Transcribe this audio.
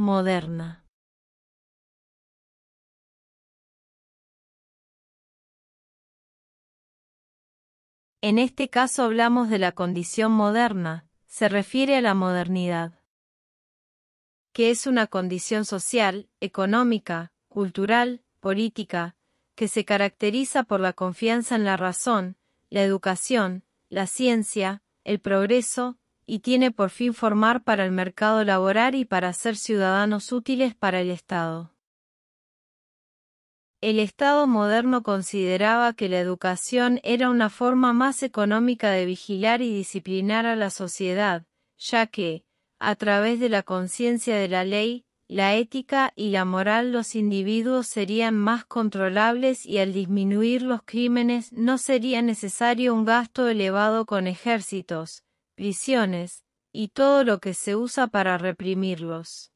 moderna En este caso hablamos de la condición moderna, se refiere a la modernidad, que es una condición social, económica, cultural, política, que se caracteriza por la confianza en la razón, la educación, la ciencia, el progreso, y tiene por fin formar para el mercado laboral y para ser ciudadanos útiles para el Estado. El Estado moderno consideraba que la educación era una forma más económica de vigilar y disciplinar a la sociedad, ya que, a través de la conciencia de la ley, la ética y la moral los individuos serían más controlables y al disminuir los crímenes no sería necesario un gasto elevado con ejércitos, visiones y todo lo que se usa para reprimirlos.